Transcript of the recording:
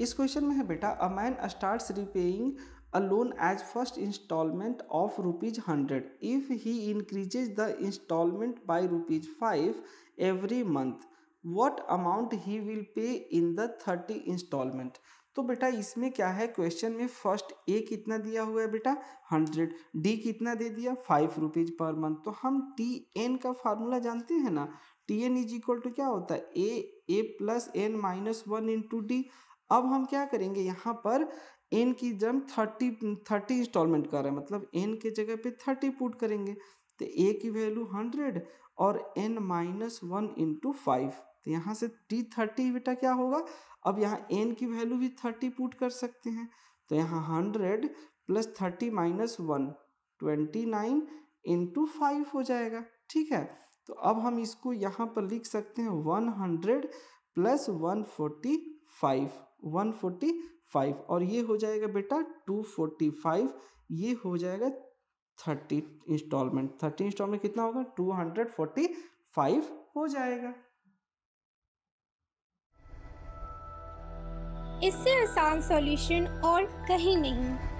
इस क्वेश्चन में है बेटा a man start repaying a loan as first instalment of rupees hundred if he increases the instalment by rupees five every month what amount he will pay in the thirty instalment तो बेटा इसमें क्या है question में first A कितना दिया हुआ है बेटा हंड्रेड डी कितना दे दिया फाइव रुपीज पर मंथ तो हम टी एन का फार्मूला जानते हैं ना T N is equal to क्या होता है A A plus N minus one into D अब हम क्या करेंगे यहाँ पर एन की जम थर्टी थर्टी इंस्टॉलमेंट कर रहे हैं मतलब एन के जगह पे थर्टी पुट करेंगे तो ए की वैल्यू हंड्रेड और N minus one into five तो यहाँ से टी थर्टी बेटा क्या होगा अब यहाँ एन की वैल्यू भी थर्टी पुट कर सकते हैं तो यहाँ hundred plus thirty minus one twenty nine into five हो जाएगा ठीक है तो अब हम इसको यहाँ पर लिख सकते हैं one hundred plus one forty five 145 और ये हो जाएगा बेटा 245 ये हो जाएगा 30 इंस्टॉलमेंट 30 इंस्टॉलमेंट कितना होगा 245 हो जाएगा इससे आसान सॉल्यूशन और कहीं नहीं